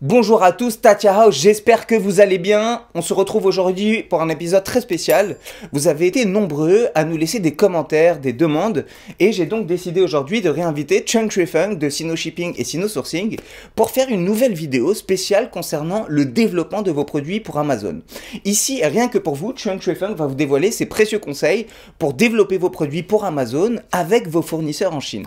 Bonjour à tous, Tatia House, j'espère que vous allez bien. On se retrouve aujourd'hui pour un épisode très spécial. Vous avez été nombreux à nous laisser des commentaires, des demandes, et j'ai donc décidé aujourd'hui de réinviter Chung Shui de Sino Shipping et Sino Sourcing pour faire une nouvelle vidéo spéciale concernant le développement de vos produits pour Amazon. Ici, rien que pour vous, Chung Shui va vous dévoiler ses précieux conseils pour développer vos produits pour Amazon avec vos fournisseurs en Chine.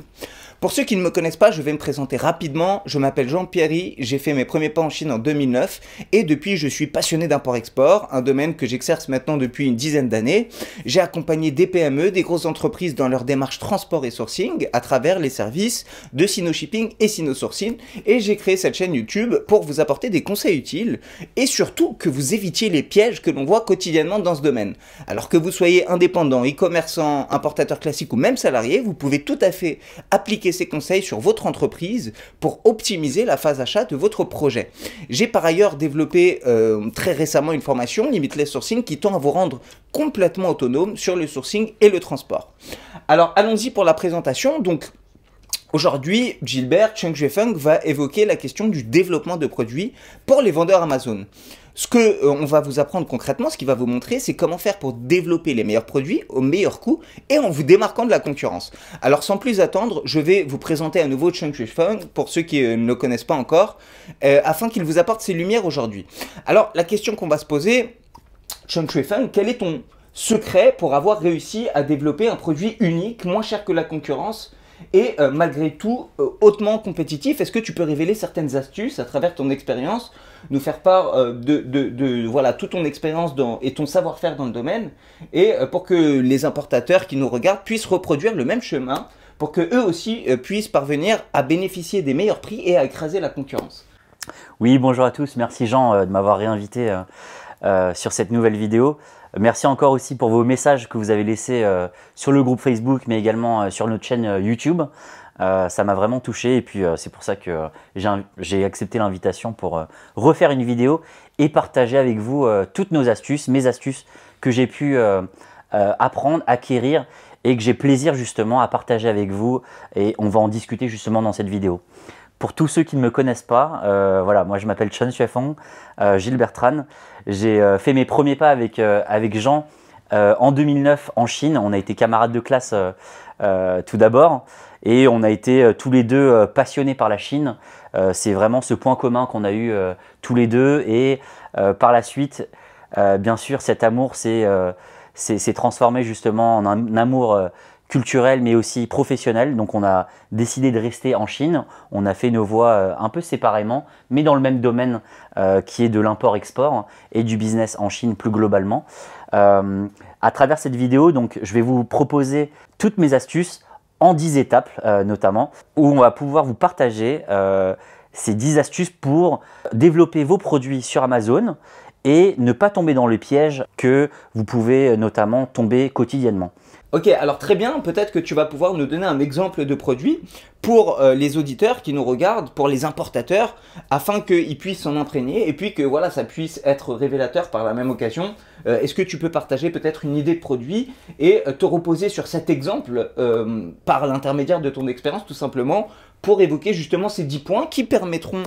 Pour ceux qui ne me connaissent pas, je vais me présenter rapidement. Je m'appelle Jean Pierry, j'ai fait mes premiers pas en Chine en 2009 et depuis je suis passionné d'import-export, un domaine que j'exerce maintenant depuis une dizaine d'années. J'ai accompagné des PME, des grosses entreprises dans leur démarche transport et sourcing à travers les services de Sino Shipping et Sino Sourcing et j'ai créé cette chaîne YouTube pour vous apporter des conseils utiles et surtout que vous évitiez les pièges que l'on voit quotidiennement dans ce domaine. Alors que vous soyez indépendant, e-commerçant, importateur classique ou même salarié, vous pouvez tout à fait appliquer ses conseils sur votre entreprise pour optimiser la phase achat de votre projet. J'ai par ailleurs développé euh, très récemment une formation, Limitless Sourcing, qui tend à vous rendre complètement autonome sur le sourcing et le transport. Alors allons-y pour la présentation. Donc, Aujourd'hui, Gilbert Chung Feng va évoquer la question du développement de produits pour les vendeurs Amazon. Ce que euh, on va vous apprendre concrètement, ce qui va vous montrer, c'est comment faire pour développer les meilleurs produits au meilleur coût et en vous démarquant de la concurrence. Alors sans plus attendre, je vais vous présenter à nouveau Chung Shui Feng pour ceux qui euh, ne le connaissent pas encore, euh, afin qu'il vous apporte ses lumières aujourd'hui. Alors la question qu'on va se poser, Chung Shui Feng, quel est ton secret pour avoir réussi à développer un produit unique, moins cher que la concurrence et euh, malgré tout euh, hautement compétitif. Est-ce que tu peux révéler certaines astuces à travers ton expérience, nous faire part euh, de, voilà toute ton expérience et ton savoir-faire dans le domaine, et pour que les importateurs qui nous regardent puissent reproduire le même chemin, pour que eux aussi puissent parvenir à bénéficier des meilleurs prix et à écraser la concurrence. Oui, bonjour à tous. Merci Jean de m'avoir réinvité sur cette nouvelle vidéo. Merci encore aussi pour vos messages que vous avez laissés euh, sur le groupe Facebook, mais également euh, sur notre chaîne euh, YouTube. ça m'a vraiment touché et puis c'est pour ça que j'ai accepté l'invitation pour refaire une vidéo et partager avec vous toutes nos astuces, mes astuces que j'ai pu apprendre, acquérir et que j'ai plaisir justement à partager avec vous et on va en discuter justement dans cette vidéo pour tous ceux qui ne me connaissent pas, euh, voilà, moi je m'appelle Chen Xuefeng, euh, Gilles Bertrand. J'ai euh, fait mes premiers pas avec, avec Jean en 2009 en Chine. On a été camarades de classe tout d'abord et on a été tous les deux passionnés par la Chine. C'est vraiment ce point commun qu'on a eu tous les deux et par la suite, bien sûr, cet amour s'est transformé justement en un amour culturelle mais aussi professionnelle. Donc on a décidé de rester en Chine. On a fait nos voies euh, un peu séparément, mais dans le même domaine euh, qui est de l'import-export et du business en Chine plus globalement. Euh, à travers cette vidéo, donc, je vais vous proposer toutes mes astuces en 10 étapes notamment, où on va pouvoir vous partager ces 10 astuces pour développer vos produits sur Amazon et ne pas tomber dans le piège que vous pouvez notamment tomber quotidiennement. Ok, alors très bien, peut-être que tu vas pouvoir nous donner un exemple de produit pour euh, les auditeurs qui nous regardent, pour les importateurs, afin qu'ils puissent s'en imprégner et puis que voilà, ça puisse être révélateur par la même occasion. Euh, est-ce que tu peux partager peut-être une idée de produit et euh, te reposer sur cet exemple par l'intermédiaire de ton expérience tout simplement pour évoquer justement ces 10 points qui permettront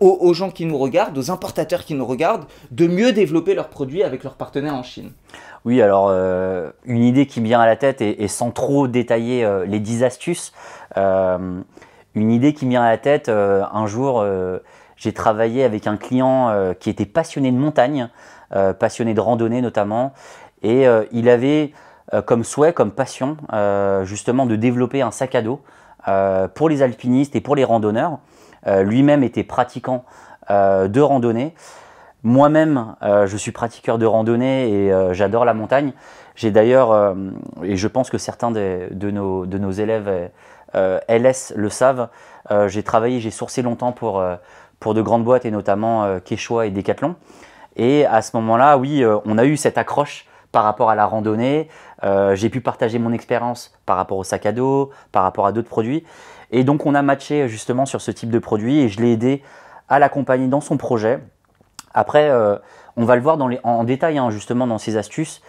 aux, gens qui nous regardent, aux importateurs qui nous regardent, de mieux développer leurs produits avec leurs partenaires en Chine oui, alors euh, une idée qui me vient à la tête et, sans trop détailler euh, les 10 astuces, euh, une idée qui me vient à la tête, un jour j'ai travaillé avec un client qui était passionné de montagne, passionné de randonnée notamment, et il avait comme souhait, comme passion justement de développer un sac à dos pour les alpinistes et pour les randonneurs. Lui-même était pratiquant de randonnée. Moi-même, euh, je suis pratiqueur de randonnée et euh, j'adore la montagne. J'ai d'ailleurs, euh, et je pense que certains de, nos, élèves LS le savent, j'ai travaillé, j'ai sourcé longtemps pour, pour de grandes boîtes et notamment Quechua et Decathlon. Et à ce moment-là, oui, on a eu cette accroche par rapport à la randonnée. j'ai pu partager mon expérience par rapport au sac à dos, par rapport à d'autres produits. Et donc on a matché justement sur ce type de produit et je l'ai aidé à l'accompagner dans son projet après, euh, on va le voir en, détail, hein, justement, dans ces astuces.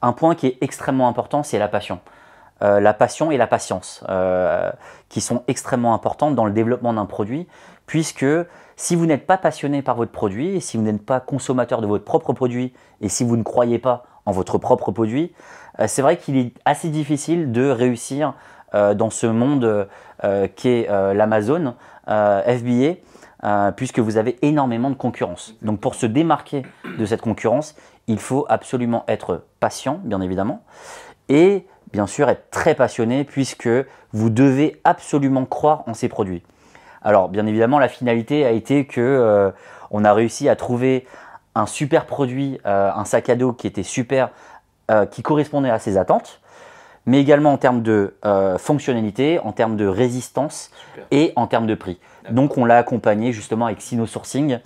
Un point qui est extrêmement important, c'est la passion. Euh, la passion et la patience, euh, qui sont extrêmement importantes dans le développement d'un produit, puisque si vous n'êtes pas passionné par votre produit, si vous n'êtes pas consommateur de votre propre produit, et si vous ne croyez pas en votre propre produit, c'est vrai qu'il est assez difficile de réussir dans ce monde qu'est l'Amazon, FBA, euh, puisque vous avez énormément de concurrence. Donc pour se démarquer de cette concurrence, il faut absolument être patient, bien évidemment, et bien sûr être très passionné, puisque vous devez absolument croire en ces produits. Alors bien évidemment, la finalité a été que euh, on a réussi à trouver un super produit, euh, un sac à dos qui était super, qui correspondait à ses attentes mais également en termes de fonctionnalité, en termes de résistance et en termes de prix. Donc on l'a accompagné justement avec Sino Sourcing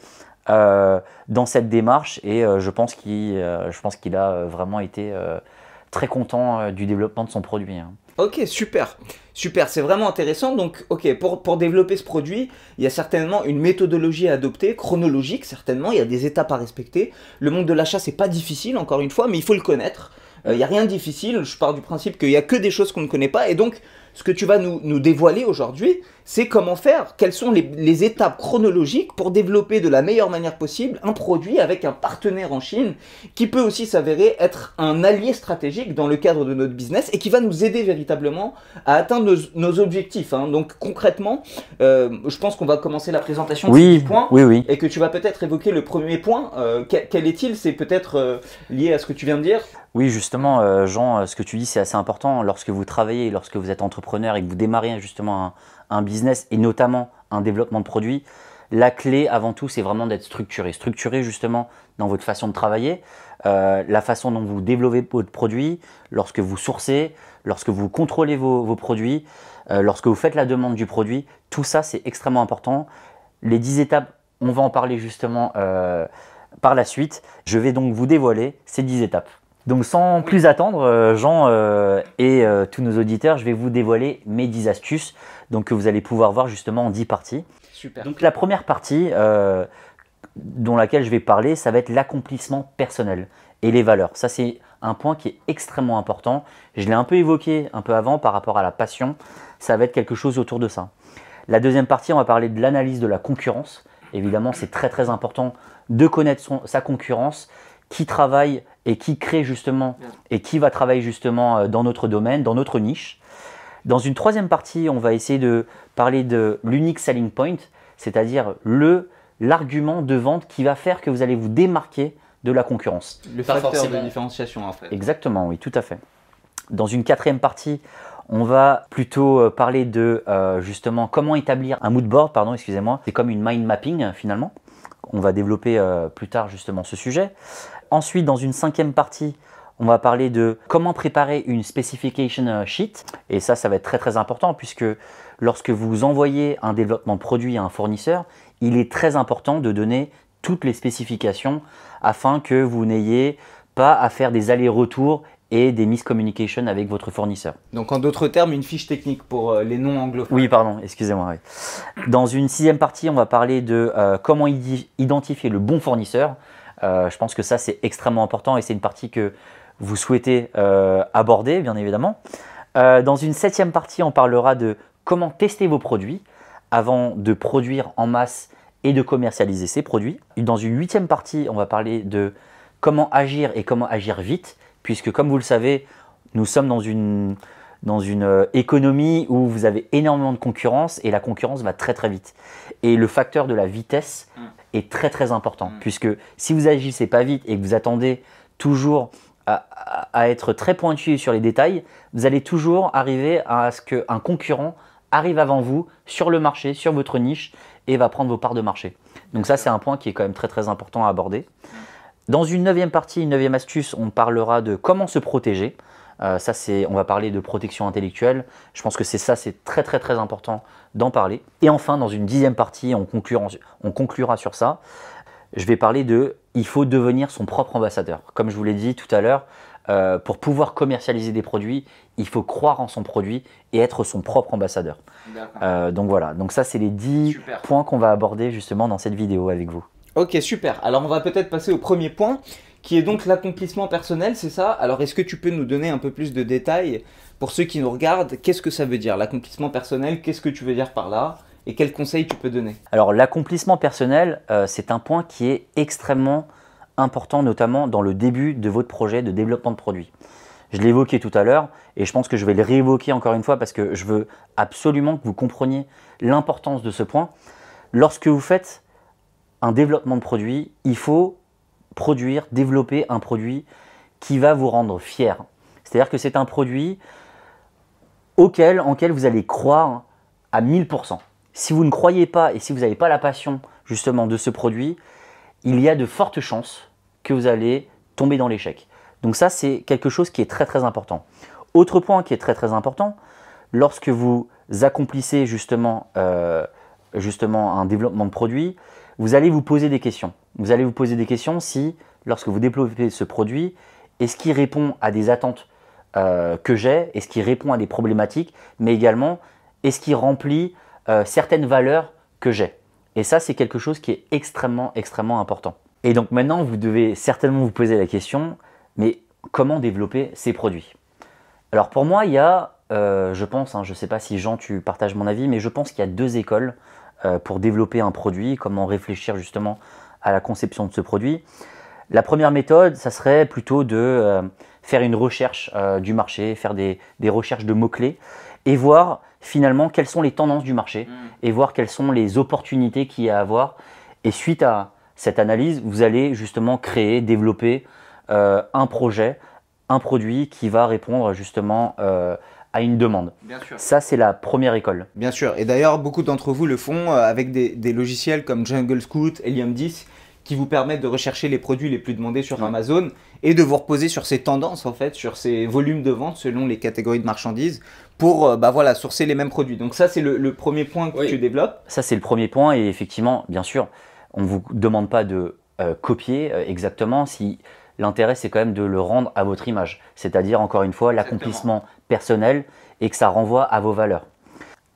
euh, dans cette démarche et euh, euh, je pense qu'il a vraiment été très content du développement de son produit. Hein. Ok, super. Super, c'est vraiment intéressant. Donc, ok, pour, développer ce produit, il y a certainement une méthodologie à adopter, chronologique certainement, il y a des étapes à respecter. Le monde de l'achat, c'est pas difficile, encore une fois, mais il faut le connaître. Il n'y a rien de difficile, je pars du principe qu'il n'y a que des choses qu'on ne connaît pas. Et donc, ce que tu vas nous dévoiler aujourd'hui, c'est comment faire, quelles sont les, étapes chronologiques pour développer de la meilleure manière possible un produit avec un partenaire en Chine qui peut aussi s'avérer être un allié stratégique dans le cadre de notre business et qui va nous aider véritablement à atteindre nos, objectifs. Hein. Donc concrètement, euh, je pense qu'on va commencer la présentation sur oui, oui, oui. et que tu vas peut-être évoquer le premier point. Euh, quel, est-il C'est peut-être euh, lié à ce que tu viens de dire oui, justement, Jean, ce que tu dis, c'est assez important. Lorsque vous travaillez, lorsque vous êtes entrepreneur et que vous démarrez hein, justement un, un business et notamment un développement de produits. la clé avant tout, c'est vraiment d'être structuré. Structuré justement dans votre façon de travailler, euh, la façon dont vous développez votre produit, lorsque vous sourcez, lorsque vous contrôlez vos, produits, euh, lorsque vous faites la demande du produit, tout ça c'est extrêmement important. Les 10 étapes, on va en parler justement euh, par la suite. Je vais donc vous dévoiler ces 10 étapes. Donc sans plus attendre, euh, Jean euh, et euh, tous nos auditeurs, je vais vous dévoiler mes 10 astuces donc, que vous allez pouvoir voir justement en 10 parties. Super. Donc la première partie dont laquelle je vais parler, ça va être l'accomplissement personnel et les valeurs. Ça c'est un point qui est extrêmement important. Je l'ai un peu évoqué un peu avant par rapport à la passion. Ça va être quelque chose autour de ça. La deuxième partie, on va parler de l'analyse de la concurrence. Évidemment, c'est très très important de connaître sa concurrence, qui travaille et qui crée justement et qui va travailler justement euh, dans notre domaine, dans notre niche. Dans une troisième partie, on va essayer de parler de l'unique selling point, c'est-à-dire le l'argument de vente qui va faire que vous allez vous démarquer de la concurrence. Le facteur de différenciation en fait. Exactement, oui, tout à fait. Dans une quatrième partie, on va plutôt euh, parler de euh, justement comment établir un mood board, pardon, excusez-moi. C'est comme une mind mapping hein, finalement. On va développer plus tard justement ce sujet. Ensuite, dans une cinquième partie, on va parler de comment préparer une specification euh, sheet. Et ça, ça va être très très important puisque lorsque vous envoyez un développement produit à un fournisseur, il est très important de donner toutes les spécifications afin que vous n'ayez pas à faire des allers-retours et des miscommunications avec votre fournisseur. Donc en d'autres termes, une fiche technique pour euh, les non anglophones. Oui, pardon, excusez-moi. Dans une sixième partie, on va parler de euh, comment identifier le bon fournisseur. Euh, je pense que ça, c'est extrêmement important et c'est une partie que vous souhaitez euh, aborder, bien évidemment. Euh, dans une septième partie, on parlera de comment tester vos produits avant de produire en masse et de commercialiser ces produits. Dans une huitième partie, on va parler de comment agir et comment agir vite, puisque comme vous le savez, nous sommes dans une, dans une économie où vous avez énormément de concurrence et la concurrence va très très vite. Et le facteur de la vitesse mm est très très important. Mm. Puisque si vous agissez pas vite et que vous attendez toujours à, à être très pointu sur les détails, vous allez toujours arriver à ce qu'un concurrent arrive avant vous sur le marché, sur votre niche et va prendre vos parts de marché. Donc ça, c'est un point qui est quand même très très important à aborder. Dans une neuvième partie, une neuvième astuce, on parlera de comment se protéger. Euh, c'est, on va parler de protection intellectuelle. Je pense que c'est ça, c'est très très très important d'en parler. Et enfin, dans une dixième partie, on conclura, sur ça. Je vais parler de, il faut devenir son propre ambassadeur. Comme je vous l'ai dit tout à l'heure, euh, pour pouvoir commercialiser des produits, il faut croire en son produit et être son propre ambassadeur. Euh, donc voilà, donc ça c'est les dix points qu'on va aborder justement dans cette vidéo avec vous. Ok, super. Alors on va peut-être passer au premier point qui est donc l'accomplissement personnel, c'est ça Alors est-ce que tu peux nous donner un peu plus de détails pour ceux qui nous regardent Qu'est-ce que ça veut dire l'accomplissement personnel Qu'est-ce que tu veux dire par là Et quels conseils tu peux donner Alors l'accomplissement personnel, euh, c'est un point qui est extrêmement important, notamment dans le début de votre projet de développement de produit. Je l'évoquais tout à l'heure et je pense que je vais le réévoquer encore une fois parce que je veux absolument que vous compreniez l'importance de ce point. Lorsque vous faites un développement de produit, il faut produire, développer un produit qui va vous rendre fier. C'est-à-dire que c'est un produit auquel, en quel vous allez croire à 1000%. Si vous ne croyez pas et si vous n'avez pas la passion justement de ce produit, il y a de fortes chances que vous allez tomber dans l'échec. Donc ça, c'est quelque chose qui est très très important. Autre point qui est très très important, lorsque vous accomplissez justement, euh, justement un développement de produit, vous allez vous poser des questions. Vous allez vous poser des questions si, lorsque vous développez ce produit, est-ce qu'il répond à des attentes euh, que j'ai, est-ce qu'il répond à des problématiques, mais également, est-ce qu'il remplit euh, certaines valeurs que j'ai. Et ça, c'est quelque chose qui est extrêmement, extrêmement important. Et donc maintenant, vous devez certainement vous poser la question, mais comment développer ces produits Alors pour moi, il y a, euh, je pense, hein, je ne sais pas si Jean, tu partages mon avis, mais je pense qu'il y a deux écoles euh, pour développer un produit, comment réfléchir justement à la conception de ce produit. La première méthode, ça serait plutôt de euh, faire une recherche euh, du marché, faire des, recherches de mots-clés et voir finalement quelles sont les tendances du marché mm. et voir quelles sont les opportunités qu'il y a à avoir. Et suite à cette analyse, vous allez justement créer, développer un projet, un produit qui va répondre justement à une demande. Bien sûr. Ça, c'est la première école. Bien sûr. Et d'ailleurs, beaucoup d'entre vous le font euh, avec des, logiciels comme Jungle Scout, Helium 10, qui vous permettent de rechercher les produits les plus demandés sur Amazon et de vous reposer sur ces tendances, en fait, sur ces volumes de vente selon les catégories de marchandises pour euh, bah voilà, sourcer les mêmes produits. Donc ça, c'est le, premier point que tu développes. Ça, c'est le premier point. Et effectivement, bien sûr, on ne vous demande pas de euh, copier exactement si l'intérêt c'est quand même de le rendre à votre image. C'est-à-dire, encore une fois, l'accomplissement personnel et que ça renvoie à vos valeurs.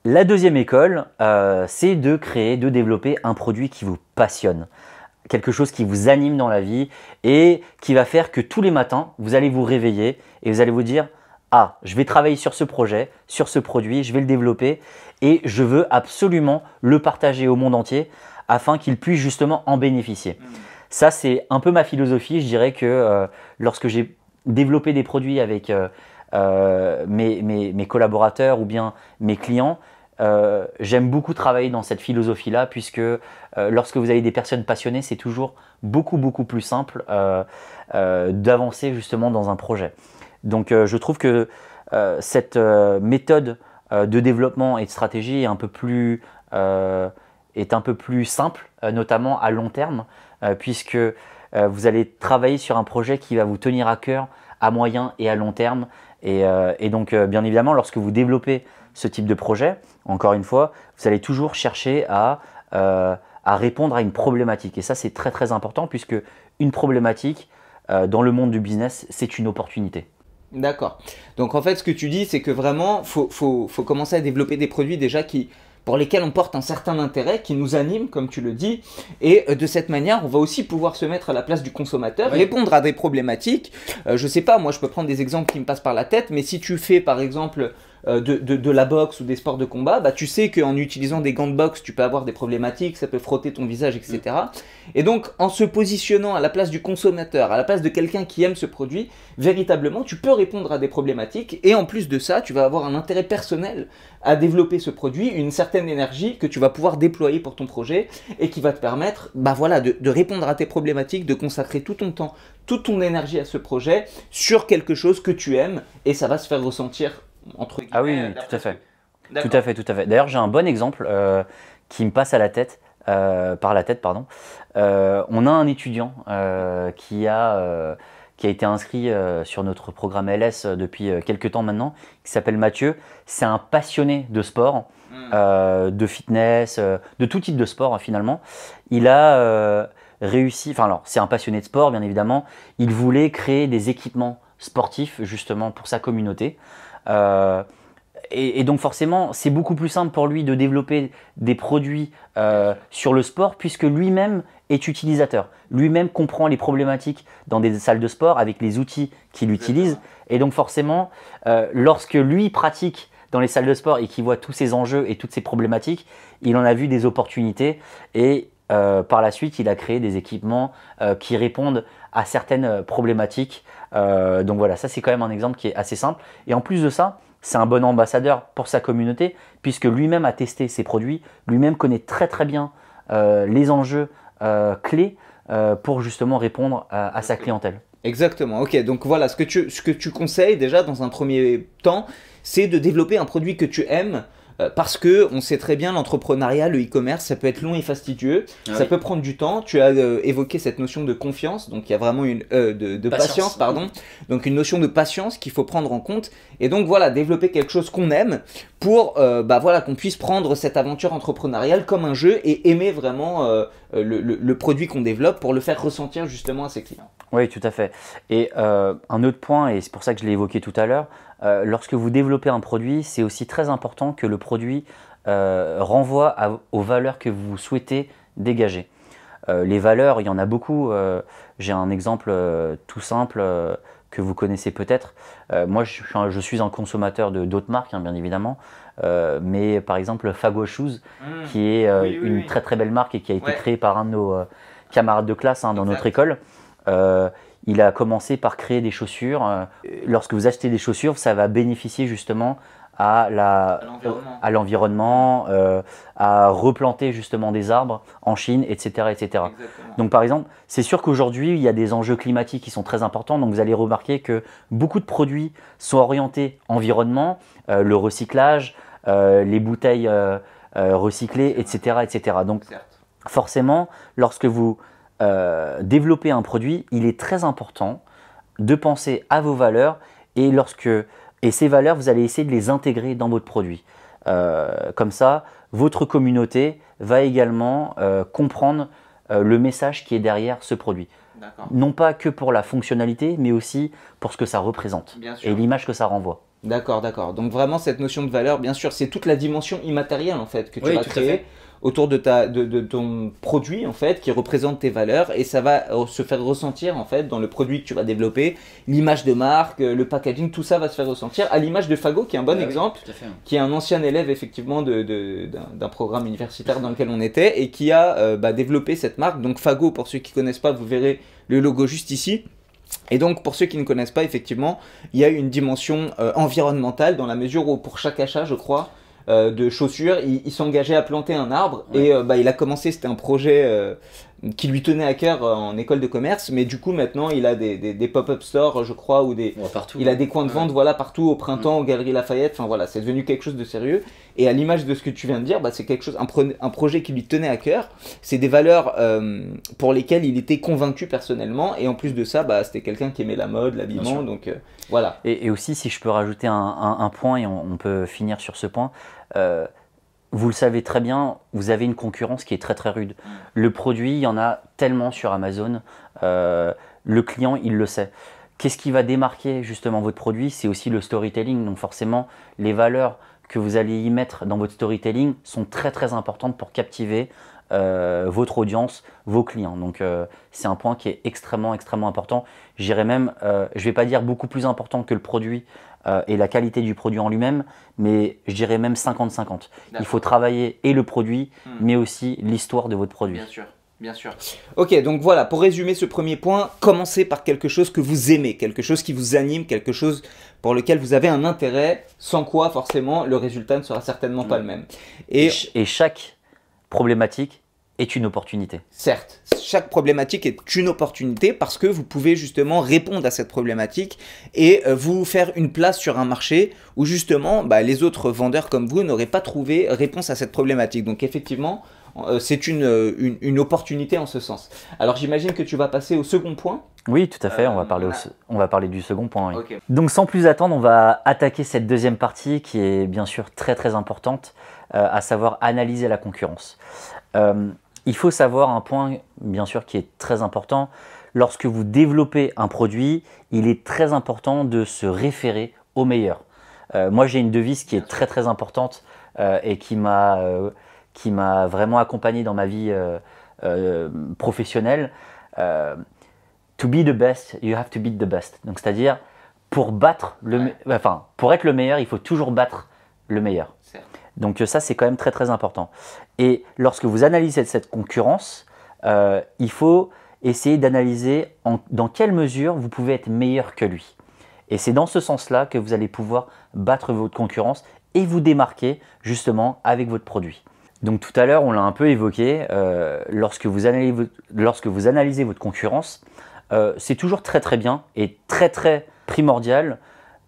La deuxième école, euh, c'est de créer, de développer un produit qui vous passionne, quelque chose qui vous anime dans la vie et qui va faire que tous les matins, vous allez vous réveiller et vous allez vous dire, ah, je vais travailler sur ce projet, sur ce produit, je vais le développer et je veux absolument le partager au monde entier afin qu'il puisse justement en bénéficier. Ça, c'est un peu ma philosophie. Je dirais que euh, lorsque j'ai développé des produits avec... Euh, euh, mes, mes, collaborateurs ou bien mes clients. Euh, j'aime beaucoup travailler dans cette philosophie-là, puisque euh, lorsque vous avez des personnes passionnées, c'est toujours beaucoup, beaucoup plus simple d'avancer justement dans un projet. Donc je trouve que cette méthode de développement et de stratégie est un peu plus, est un peu plus simple, notamment à long terme, puisque vous allez travailler sur un projet qui va vous tenir à cœur à moyen et à long terme euh, et, donc, euh, bien évidemment, lorsque vous développez ce type de projet, encore une fois, vous allez toujours chercher à, euh, répondre à une problématique. Et ça, c'est très très important puisque une problématique dans le monde du business, c'est une opportunité. D'accord. Donc en fait, ce que tu dis, c'est que vraiment, faut, faut, commencer à développer des produits déjà qui, pour lesquels on porte un certain intérêt, qui nous anime, comme tu le dis. Et euh, de cette manière, on va aussi pouvoir se mettre à la place du consommateur, répondre à des problématiques. Euh, je sais pas, moi je peux prendre des exemples qui me passent par la tête, mais si tu fais par exemple euh, de, la boxe ou des sports de combat, bah, tu sais qu'en utilisant des gants de boxe, tu peux avoir des problématiques, ça peut frotter ton visage, etc. Mm. Et donc, en se positionnant à la place du consommateur, à la place de quelqu'un qui aime ce produit, véritablement, tu peux répondre à des problématiques. Et en plus de ça, tu vas avoir un intérêt personnel à développer ce produit, une certaine énergie que tu vas pouvoir déployer pour ton projet et qui va te permettre bah voilà, de répondre à tes problématiques, de consacrer tout ton temps, toute ton énergie à ce projet sur quelque chose que tu aimes et ça va se faire ressentir ah oui, tout à fait. Tout à fait, tout à fait. D'ailleurs, j'ai un bon exemple euh, qui me passe à la tête, euh, par la tête, pardon. Euh, on a un étudiant qui a qui a été inscrit sur notre programme LS depuis quelques temps maintenant, qui s'appelle Mathieu. C'est un passionné de sport, hmm. de fitness, de tout type de sport hein, finalement. Il a réussi, enfin alors c'est un passionné de sport bien évidemment, il voulait créer des équipements sportifs justement pour sa communauté. Euh, et, donc forcément, c'est beaucoup plus simple pour lui de développer des produits euh, sur le sport puisque lui-même est utilisateur. Lui-même comprend les problématiques dans des salles de sport avec les outils qu'il utilise. Et donc forcément, euh, lorsque lui pratique dans les salles de sport et qu'il voit tous ces enjeux et toutes ces problématiques, il en a vu des opportunités et par la suite, il a créé des équipements qui répondent à certaines problématiques euh, donc voilà, ça c'est quand même un exemple qui est assez simple. Et en plus de ça, c'est un bon ambassadeur pour sa communauté, puisque lui-même a testé ses produits, lui-même connaît très très bien euh, les enjeux euh, clés pour justement répondre à, sa clientèle. Exactement, ok, donc voilà, ce que tu conseilles déjà dans un premier temps, c'est de développer un produit que tu aimes, euh, parce que on sait très bien l'entrepreneuriat, le e-commerce, ça peut être long et fastidieux, ah ça peut prendre du temps. Tu as euh, évoqué cette notion de confiance, donc il y a vraiment une euh, de, patience. pardon, mm-hmm. donc une notion de patience qu'il faut prendre en compte. Et donc voilà, développer quelque chose qu'on aime pour bah voilà qu'on puisse prendre cette aventure entrepreneuriale comme un jeu et aimer vraiment le, le, le, produit qu'on développe pour le faire ressentir justement à ses clients. Oui, tout à fait. Et un autre point, et c'est pour ça que je l'ai évoqué tout à l'heure, euh, lorsque vous développez un produit, c'est aussi très important que le produit euh, renvoie aux valeurs que vous souhaitez dégager. Euh, les valeurs, il y en a beaucoup. J'ai un exemple tout simple que vous connaissez peut-être. moi, je, suis un consommateur de d'autres marques, hein, bien évidemment. mais par exemple, Fagua Shoes, mmh. qui est une très très belle marque et qui a été créée par un de nos camarades de classe hein, dans notre école. Il a commencé par créer des chaussures. Euh, lorsque vous achetez des chaussures, ça va bénéficier justement à l'environnement, euh, à replanter justement des arbres en Chine, etc., etc. Donc par exemple, c'est sûr qu'aujourd'hui il y a des enjeux climatiques qui sont très importants. Donc vous allez remarquer que beaucoup de produits sont orientés environnement, euh, le recyclage, les bouteilles recyclées, etc., etc. Donc forcément, lorsque vous euh, développer un produit, il est très important de penser à vos valeurs et, lorsque, et ces valeurs, vous allez essayer de les intégrer dans votre produit. Euh, comme ça, votre communauté va également euh, comprendre le message qui est derrière ce produit. Non pas que pour la fonctionnalité, mais aussi pour ce que ça représente et l'image que ça renvoie. D'accord, d'accord. Donc vraiment cette notion de valeur, bien sûr, c'est toute la dimension immatérielle en fait que tu as créée autour de, ta, de, de, ton produit en fait qui représente tes valeurs et ça va euh, se faire ressentir en fait dans le produit que tu vas développer, l'image de marque, euh, le packaging, tout ça va se faire ressentir à l'image de Fago qui est un bon ah exemple, hein. qui est un ancien élève effectivement d'un de, d'un programme universitaire dans lequel on était et qui a euh, bah, développé cette marque. Donc Fago pour ceux qui connaissent pas, vous verrez le logo juste ici. Et donc, pour ceux qui ne connaissent pas, effectivement, il y a une dimension environnementale dans la mesure où, pour chaque achat, je crois, euh, de chaussures. Il, s'engageait à planter un arbre et euh, bah, il a commencé, c'était un projet euh, qui lui tenait à cœur en école de commerce, mais du coup maintenant il a des, pop-up stores, je crois, ou des, il a des coins de vente, voilà, partout au printemps, mm. aux Galeries Lafayette. Enfin voilà, c'est devenu quelque chose de sérieux. Et à l'image de ce que tu viens de dire, bah, c'est quelque chose, un, projet qui lui tenait à cœur. C'est des valeurs pour lesquelles il était convaincu personnellement. Et en plus de ça, bah, c'était quelqu'un qui aimait la mode, l'habillement, donc voilà. Et, aussi, si je peux rajouter un, point et on peut finir sur ce point. Euh, vous le savez très bien, vous avez une concurrence qui est très très rude. Le produit, il y en a tellement sur Amazon, euh, le client, il le sait. Qu'est-ce qui va démarquer justement votre produit C'est aussi le storytelling, donc forcément les valeurs que vous allez y mettre dans votre storytelling sont très très importantes pour captiver euh, votre audience, vos clients. Donc c'est un point qui est extrêmement extrêmement important. J'irai même, je vais pas dire beaucoup plus important que le produit euh, et la qualité du produit en lui-même, mais je dirais même 50-50. Il faut travailler et le produit, hmm. mais aussi l'histoire de votre produit. Bien sûr. Bien sûr. Ok, donc voilà, pour résumer ce premier point, commencez par quelque chose que vous aimez, quelque chose qui vous anime, quelque chose pour lequel vous avez un intérêt, sans quoi forcément le résultat ne sera certainement pas le même. et chaque problématique est une opportunité. Certes, chaque problématique est une opportunité parce que vous pouvez justement répondre à cette problématique et euh, vous faire une place sur un marché où justement bah, les autres vendeurs comme vous n'auraient pas trouvé réponse à cette problématique. Donc effectivement, euh, c'est euh, une, une, opportunité en ce sens. Alors j'imagine que tu vas passer au second point. Oui, tout à fait, on, va parler on va parler du second point. Donc sans plus attendre, on va attaquer cette deuxième partie qui est bien sûr très très importante, à savoir analyser la concurrence. Il faut savoir un point, bien sûr, qui est très important. Lorsque vous développez un produit, il est très important de se référer au meilleur. Euh, moi, j'ai une devise qui est très très importante euh, et qui m'a euh, qui m'a vraiment accompagné dans ma vie professionnelle. to be the best, you have to beat the best. Donc, c'est-à-dire pour battre le, enfin, pour être le meilleur, il faut toujours battre le meilleur. Donc euh, ça, c'est quand même très très important. Et lorsque vous analysez cette concurrence, euh, il faut essayer d'analyser dans quelle mesure vous pouvez être meilleur que lui. Et c'est dans ce sens-là que vous allez pouvoir battre votre concurrence et vous démarquer justement avec votre produit. Donc tout à l'heure, on l'a un peu évoqué, euh, lorsque, vous analysez, votre concurrence, c'est toujours très très bien et très très primordial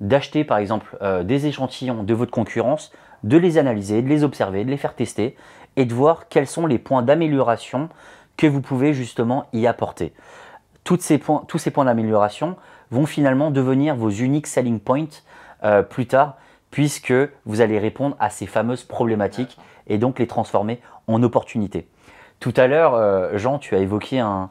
d'acheter par exemple des échantillons de votre concurrence de les analyser, de les observer, de les faire tester et de voir quels sont les points d'amélioration que vous pouvez justement y apporter. ces points, tous ces points d'amélioration vont finalement devenir vos uniques selling points euh, plus tard puisque vous allez répondre à ces fameuses problématiques et donc les transformer en opportunités. Tout à l'heure, euh, Jean, tu as évoqué un,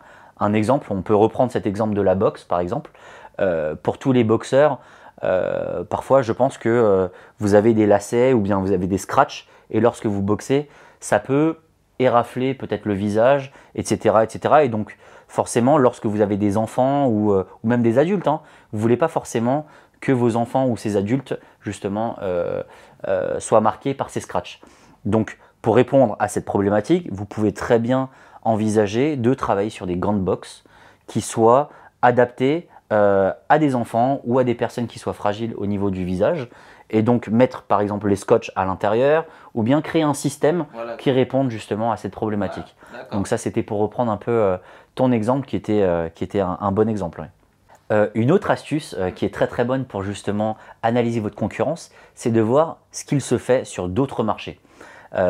exemple, on peut reprendre cet exemple de la boxe par exemple. Euh, pour tous les boxeurs, euh, parfois, je pense que euh, vous avez des lacets ou bien vous avez des scratchs, et lorsque vous boxez, ça peut érafler peut-être le visage, etc., etc. Et donc, forcément, lorsque vous avez des enfants ou, euh, même des adultes, vous hein, vous voulez pas forcément que vos enfants ou ces adultes, justement, soient marqués par ces scratchs. Donc, pour répondre à cette problématique, vous pouvez très bien envisager de travailler sur des gants de qui soient adaptés euh, à des enfants ou à des personnes qui soient fragiles au niveau du visage. Et donc mettre par exemple les scotch à l'intérieur ou bien créer un système qui réponde justement à cette problématique. Donc ça c'était pour reprendre un peu euh, ton exemple qui était, euh, un, bon exemple. une autre astuce qui est très très bonne pour justement analyser votre concurrence, c'est de voir ce qu'il se fait sur d'autres marchés.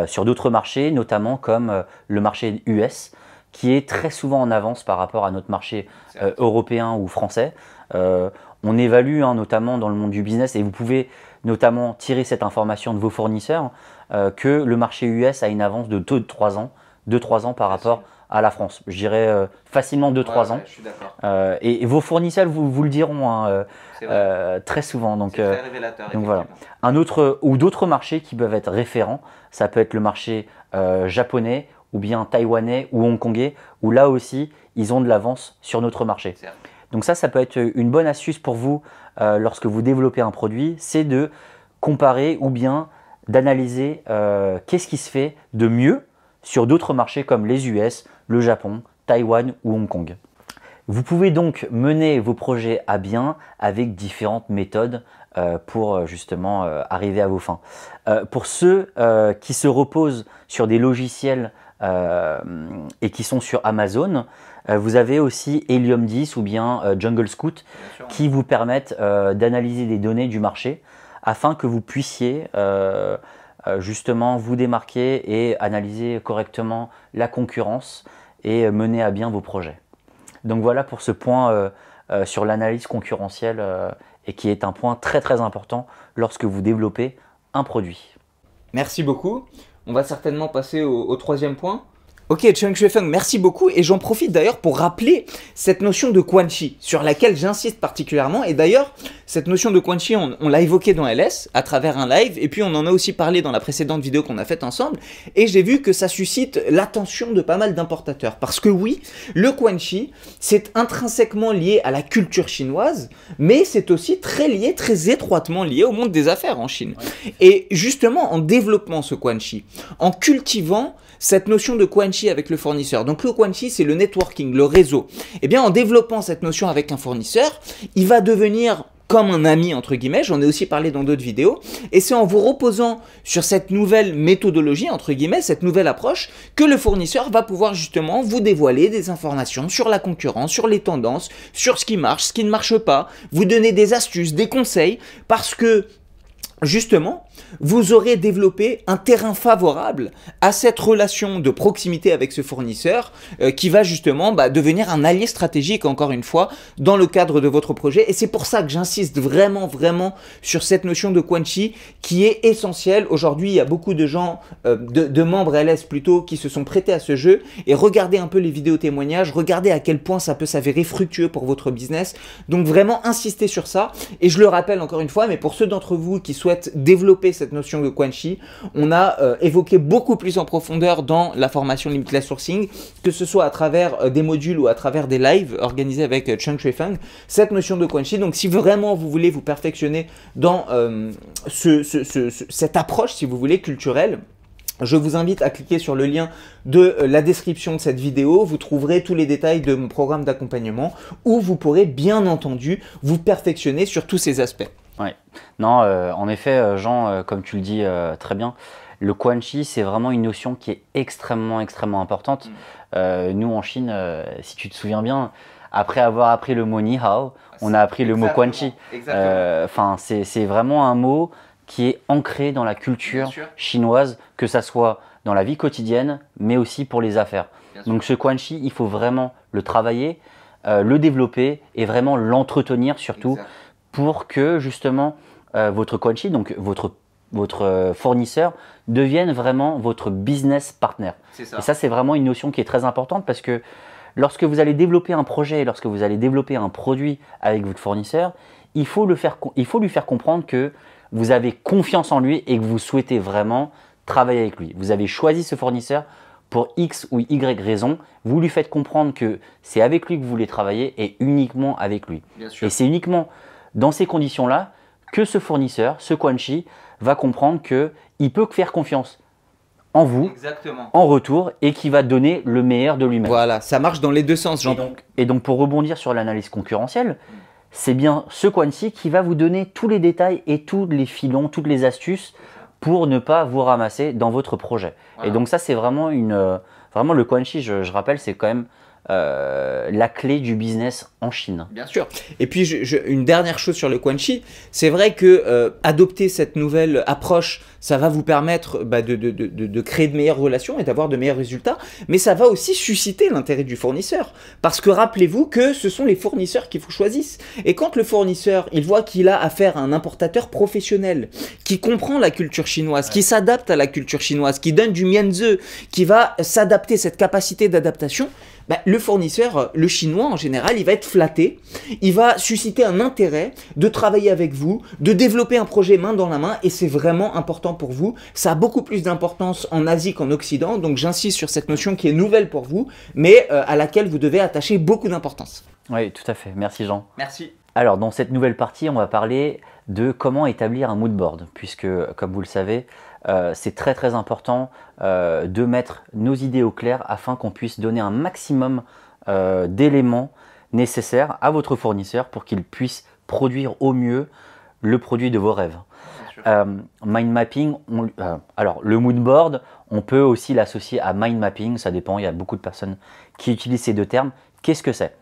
sur d'autres marchés, notamment comme le marché US, qui est très souvent en avance par rapport à notre marché euh, européen ou français. Euh, on évalue hein, notamment dans le monde du business, et vous pouvez notamment tirer cette information de vos fournisseurs, euh, que le marché US a une avance de 2-3 ans, 3 ans par rapport à la France. Je dirais facilement 2-3 ans. et, vos fournisseurs vous, le diront hein, très souvent. Donc, donc voilà. Un autre ou d'autres marchés qui peuvent être référents, ça peut être le marché japonais ou bien taïwanais ou hongkongais, où là aussi, ils ont de l'avance sur notre marché. Donc ça, ça peut être une bonne astuce pour vous euh, lorsque vous développez un produit, c'est de comparer ou bien d'analyser euh, qu'est-ce qui se fait de mieux sur d'autres marchés comme les US, le Japon, Taïwan ou Hong Kong. Vous pouvez donc mener vos projets à bien avec différentes méthodes euh, pour justement arriver à vos fins. pour ceux qui se reposent sur des logiciels euh, et qui sont sur Amazon. Euh, vous avez aussi Helium 10 ou bien euh, Jungle Scout qui vous permettent d'analyser des données du marché afin que vous puissiez justement vous démarquer et analyser correctement la concurrence et mener à bien vos projets. Donc voilà pour ce point sur l'analyse concurrentielle et qui est un point très très important lorsque vous développez un produit. Merci beaucoup. On va certainement passer au, troisième point, Ok, Cheng Shui Feng, merci beaucoup. Et j'en profite d'ailleurs pour rappeler cette notion de Quan Chi, sur laquelle j'insiste particulièrement. Et d'ailleurs, cette notion de Quan Chi, on, on l'a évoquée dans LS à travers un live. Et puis, on en a aussi parlé dans la précédente vidéo qu'on a faite ensemble. Et j'ai vu que ça suscite l'attention de pas mal d'importateurs. Parce que oui, le Quan Chi, c'est intrinsèquement lié à la culture chinoise, mais c'est aussi très lié, très étroitement lié au monde des affaires en Chine. Et justement, en développant ce Quan Chi, en cultivant cette notion de Quan Chi, avec le fournisseur. Donc le quan c'est le networking, le réseau. Eh bien, en développant cette notion avec un fournisseur, il va devenir comme un ami, entre guillemets, j'en ai aussi parlé dans d'autres vidéos, et c'est en vous reposant sur cette nouvelle méthodologie, entre guillemets, cette nouvelle approche, que le fournisseur va pouvoir justement vous dévoiler des informations sur la concurrence, sur les tendances, sur ce qui marche, ce qui ne marche pas, vous donner des astuces, des conseils, parce que justement, vous aurez développé un terrain favorable à cette relation de proximité avec ce fournisseur euh, qui va justement bah, devenir un allié stratégique, encore une fois, dans le cadre de votre projet. Et c'est pour ça que j'insiste vraiment, vraiment sur cette notion de Quan qui est essentielle. Aujourd'hui, il y a beaucoup de gens, euh, de, de, membres LS plutôt, qui se sont prêtés à ce jeu. Et regardez un peu les vidéos témoignages, regardez à quel point ça peut s'avérer fructueux pour votre business. Donc vraiment, insistez sur ça. Et je le rappelle encore une fois, mais pour ceux d'entre vous qui souhaitent développer cette notion de Quan on a euh, évoqué beaucoup plus en profondeur dans la formation Limitless Sourcing, que ce soit à travers euh, des modules ou à travers des lives organisés avec euh, Chang Shui Feng, cette notion de Quan Donc si vraiment vous voulez vous perfectionner dans cette approche, si vous voulez, culturelle, je vous invite à cliquer sur le lien de la description de cette vidéo. Vous trouverez tous les détails de mon programme d'accompagnement où vous pourrez bien entendu vous perfectionner sur tous ces aspects. Ouais. Non, euh, en effet, euh, Jean, euh, comme tu le dis très bien, le Quan Chi, c'est vraiment une notion qui est extrêmement, extrêmement importante. Mm. nous, en Chine, si tu te souviens bien, après avoir appris le mot Ni Hao, ah, on a appris le mot Quan Chi. Enfin, c'est vraiment un mot qui est ancré dans la culture chinoise, que ça soit dans la vie quotidienne, mais aussi pour les affaires. Donc ce Quan Chi, il faut vraiment le travailler, le développer et vraiment l'entretenir surtout pour que justement euh, votre coachee, donc votre, votre euh, fournisseur, devienne vraiment votre business partner. Et ça, c'est vraiment une notion qui est très importante parce que lorsque vous allez développer un projet, lorsque vous allez développer un produit avec votre fournisseur, il faut, le faire, il faut lui faire comprendre que vous avez confiance en lui et que vous souhaitez vraiment travailler avec lui. Vous avez choisi ce fournisseur pour X ou Y raison, vous lui faites comprendre que c'est avec lui que vous voulez travailler et uniquement avec lui. Et c'est uniquement dans ces conditions-là, que ce fournisseur, ce Quan Chi, va comprendre qu'il peut faire confiance en vous, en retour, et qui va donner le meilleur de lui-même. Voilà, ça marche dans les deux sens, Jean. Et donc, et donc pour rebondir sur l'analyse concurrentielle, c'est bien ce Chi qui va vous donner tous les détails et tous les filons, toutes les astuces pour ne pas vous ramasser dans votre projet. Et donc ça, c'est vraiment une, euh, vraiment le Quan je, je rappelle, c'est quand même euh, la clé du business en Chine. Bien sûr. Et puis une dernière chose sur le Quan Chi, c'est vrai que euh, adopter cette nouvelle approche ça va vous permettre bah, de, de, créer de meilleures relations et d'avoir de meilleurs résultats, mais ça va aussi susciter l'intérêt du fournisseur. Parce que rappelez-vous que ce sont les fournisseurs qui vous choisissent. Et quand le fournisseur, il voit qu'il a affaire à un importateur professionnel, qui comprend la culture chinoise, qui s'adapte à la culture chinoise, qui donne du mianze, qui va s'adapter, cette capacité d'adaptation, bah, le fournisseur, le chinois en général, il va être flatté, il va susciter un intérêt de travailler avec vous, de développer un projet main dans la main, et c'est vraiment important pour vous. Ça a beaucoup plus d'importance en Asie qu'en Occident, donc j'insiste sur cette notion qui est nouvelle pour vous, mais euh, à laquelle vous devez attacher beaucoup d'importance. Oui, tout à fait. Merci Jean. Merci. Alors, dans cette nouvelle partie, on va parler de comment établir un mood board, puisque, comme vous le savez, euh, c'est très très important euh, de mettre nos idées au clair afin qu'on puisse donner un maximum d'éléments nécessaires à votre fournisseur pour qu'il puisse produire au mieux le produit de vos rêves. Euh, mind mapping, euh, alors le mood board, on peut aussi l'associer à mind mapping, ça dépend, il y a beaucoup de personnes qui utilisent ces deux termes. Qu'est-ce que c'est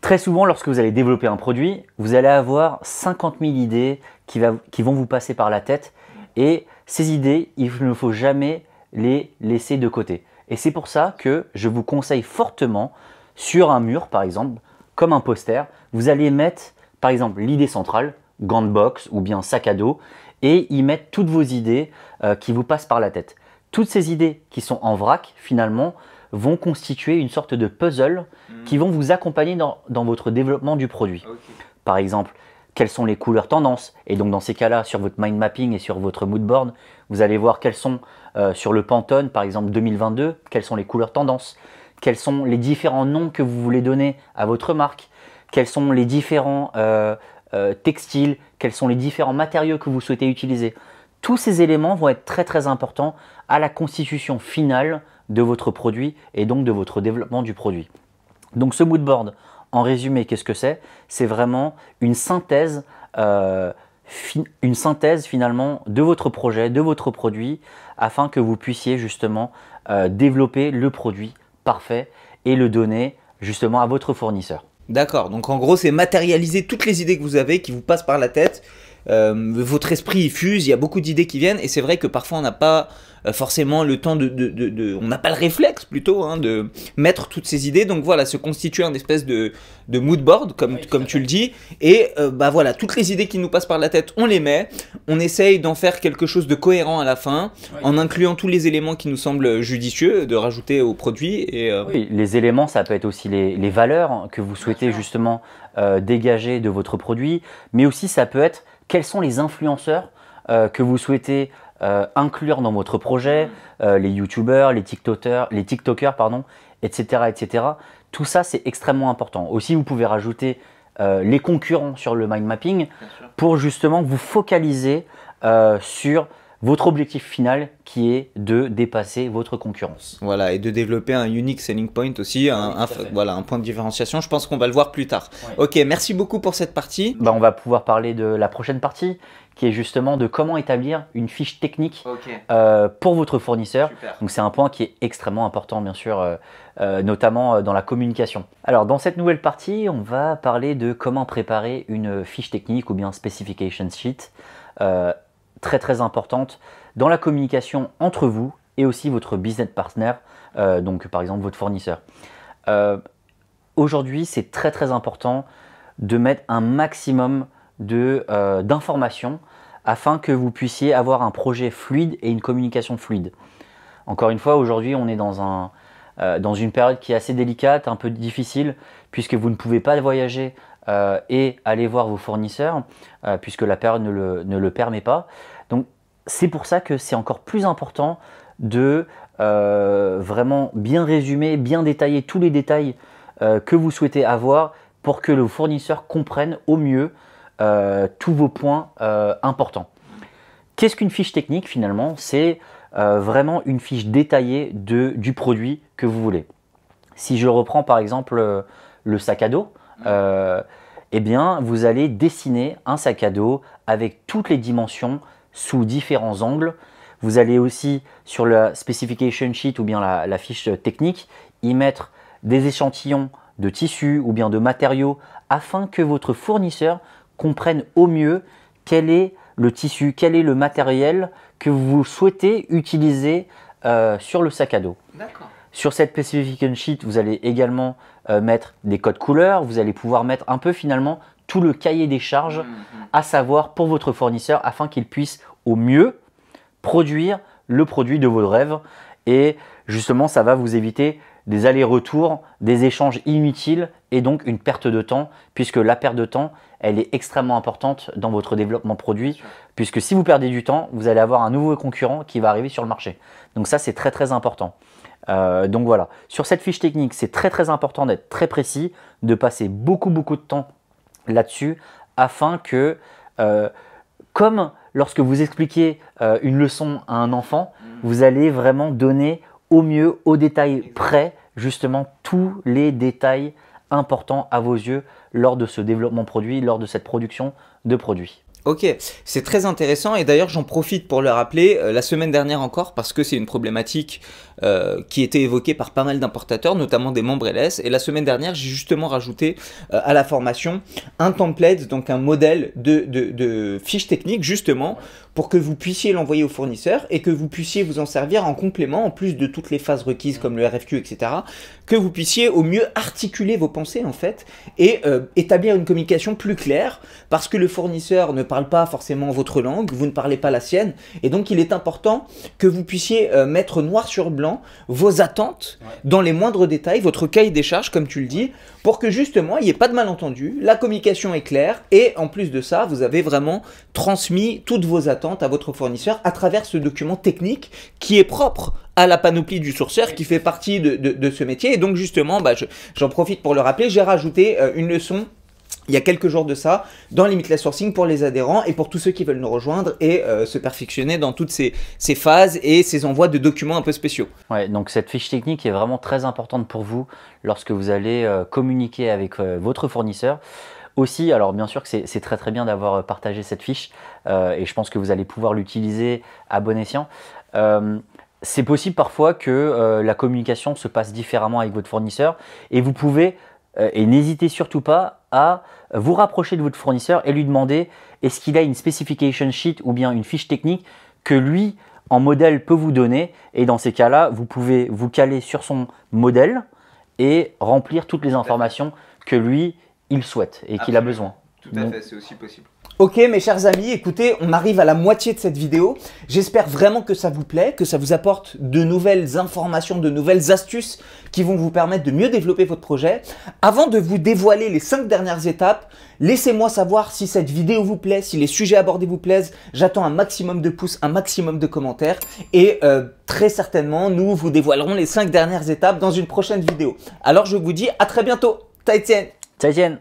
Très souvent, lorsque vous allez développer un produit, vous allez avoir 50 000 idées qui, qui vont vous passer par la tête. Et ces idées, il ne faut jamais les laisser de côté. Et c'est pour ça que je vous conseille fortement, sur un mur par exemple, comme un poster, vous allez mettre par exemple l'idée centrale, gants box ou bien sac à dos et y mettre toutes vos idées euh, qui vous passent par la tête. Toutes ces idées qui sont en vrac finalement vont constituer une sorte de puzzle hmm. qui vont vous accompagner dans, votre développement du produit. Par exemple, quelles sont les couleurs tendances. Et donc dans ces cas-là, sur votre mind mapping et sur votre mood board, vous allez voir quelles sont euh, sur le Pantone, par exemple 2022, quelles sont les couleurs tendances, quels sont les différents noms que vous voulez donner à votre marque, quels sont les différents euh, euh, textile, quels sont les différents matériaux que vous souhaitez utiliser. Tous ces éléments vont être très très importants à la constitution finale de votre produit et donc de votre développement du produit. Donc ce mood board, en résumé, qu'est-ce que c'est C'est vraiment une synthèse, euh, une synthèse finalement de votre projet, de votre produit, afin que vous puissiez justement euh, développer le produit parfait et le donner justement à votre fournisseur. D'accord, donc en gros c'est matérialiser toutes les idées que vous avez qui vous passent par la tête euh, votre esprit fuse, il y a beaucoup d'idées qui viennent, et c'est vrai que parfois on n'a pas euh, forcément le temps de... de, de, de on n'a pas le réflexe plutôt hein, de mettre toutes ces idées, donc voilà, se constituer un espèce de, de mood board, comme, comme tu le dis, et euh, bah voilà, toutes les idées qui nous passent par la tête, on les met, on essaye d'en faire quelque chose de cohérent à la fin, en incluant tous les éléments qui nous semblent judicieux de rajouter au produit. Et, Oui, les éléments, ça peut être aussi les, les valeurs que vous souhaitez justement dégager de votre produit, mais aussi ça peut être quels sont les influenceurs euh, que vous souhaitez euh, inclure dans votre projet, mm. euh, les youtubeurs, les tiktokers, les pardon, etc., etc. Tout ça, c'est extrêmement important. Aussi, vous pouvez rajouter les concurrents sur le mind mapping pour justement vous focaliser sur votre objectif final qui est de dépasser votre concurrence. Voilà, et de développer un unique selling point aussi, un, voilà, un point de différenciation. Je pense qu'on va le voir plus tard. Ok, merci beaucoup pour cette partie. Bah, on va pouvoir parler de la prochaine partie qui est justement de comment établir une fiche technique euh, pour votre fournisseur. Donc c'est un point qui est extrêmement important bien sûr, euh, euh, notamment dans la communication. Alors dans cette nouvelle partie, on va parler de comment préparer une fiche technique ou bien specification sheet très très importante dans la communication entre vous et aussi votre business partner, euh, donc par exemple votre fournisseur. Euh, aujourd'hui, c'est très très important de mettre un maximum euh, d'informations afin que vous puissiez avoir un projet fluide et une communication fluide. Encore une fois, aujourd'hui, on est dans, un, dans une période qui est assez délicate, un peu difficile, puisque vous ne pouvez pas voyager et aller voir vos fournisseurs, puisque la période ne le, ne le permet pas. Donc c'est pour ça que c'est encore plus important de euh, vraiment bien résumer, bien détailler tous les détails euh, que vous souhaitez avoir pour que le fournisseur comprenne au mieux euh, tous vos points importants. Qu'est-ce qu'une fiche technique finalement C'est vraiment une fiche détaillée de, du produit que vous voulez. Si je reprends par exemple le sac à dos, mmh. et eh bien vous allez dessiner un sac à dos avec toutes les dimensions sous différents angles. Vous allez aussi sur la specification sheet ou bien la, fiche technique y mettre des échantillons de tissus ou bien de matériaux afin que votre fournisseur comprenne au mieux quel est le tissu, quel est le matériel que vous souhaitez utiliser euh, sur le sac à dos. Sur cette specification sheet, vous allez également euh, mettre des codes couleurs, vous allez pouvoir mettre un peu finalement tout le cahier des charges, mm, mm. à savoir pour votre fournisseur, afin qu'il puisse au mieux produire le produit de vos rêves. Et justement, ça va vous éviter des allers-retours, des échanges inutiles et donc une perte de temps, puisque la perte de temps, elle est extrêmement importante dans votre développement produit, puisque si vous perdez du temps, vous allez avoir un nouveau concurrent qui va arriver sur le marché. Donc ça, c'est très très important. Euh, donc voilà, sur cette fiche technique, c'est très très important d'être très précis, de passer beaucoup beaucoup de temps là-dessus afin que, euh, comme lorsque vous expliquez euh, une leçon à un enfant, mm. vous allez vraiment donner au mieux, au détail près, justement tous les détails importants à vos yeux lors de ce développement produit, lors de cette production de produits. Ok, c'est très intéressant et d'ailleurs j'en profite pour le rappeler euh, la semaine dernière encore parce que c'est une problématique euh, qui était évoquée par pas mal d'importateurs, notamment des membres LS. Et la semaine dernière j'ai justement rajouté euh, à la formation un template, donc un modèle de, de, de fiche technique justement pour que vous puissiez l'envoyer au fournisseur et que vous puissiez vous en servir en complément, en plus de toutes les phases requises comme le RFQ, etc., que vous puissiez au mieux articuler vos pensées en fait et euh, établir une communication plus claire parce que le fournisseur ne parle pas forcément votre langue, vous ne parlez pas la sienne et donc il est important que vous puissiez euh, mettre noir sur blanc vos attentes dans les moindres détails, votre cahier des charges comme tu le dis, pour que justement il n'y ait pas de malentendu, la communication est claire et en plus de ça, vous avez vraiment transmis toutes vos attentes à votre fournisseur à travers ce document technique qui est propre à la panoplie du sourceur qui fait partie de, de, ce métier. Et donc justement, bah, j'en profite pour le rappeler, j'ai rajouté euh, une leçon il y a quelques jours de ça, dans Limitless Sourcing pour les adhérents et pour tous ceux qui veulent nous rejoindre et euh, se perfectionner dans toutes ces, phases et ces envois de documents un peu spéciaux. Ouais, donc cette fiche technique est vraiment très importante pour vous lorsque vous allez euh, communiquer avec euh, votre fournisseur. Aussi, alors bien sûr que c'est très très bien d'avoir partagé cette fiche et je pense que vous allez pouvoir l'utiliser à bon escient. c'est possible parfois que la communication se passe différemment avec votre fournisseur et vous pouvez euh, et n'hésitez surtout pas à vous rapprocher de votre fournisseur et lui demander est-ce qu'il a une specification sheet ou bien une fiche technique que lui en modèle peut vous donner et dans ces cas-là vous pouvez vous caler sur son modèle et remplir toutes les informations que lui il souhaite et qu'il a besoin. Tout à fait, c'est aussi possible. Ok mes chers amis, écoutez, on arrive à la moitié de cette vidéo. J'espère vraiment que ça vous plaît, que ça vous apporte de nouvelles informations, de nouvelles astuces qui vont vous permettre de mieux développer votre projet. Avant de vous dévoiler les 5 dernières étapes, laissez-moi savoir si cette vidéo vous plaît, si les sujets abordés vous plaisent. J'attends un maximum de pouces, un maximum de commentaires et euh, très certainement nous vous dévoilerons les 5 dernières étapes dans une prochaine vidéo. Alors je vous dis à très bientôt. Taïtienne Taïtienne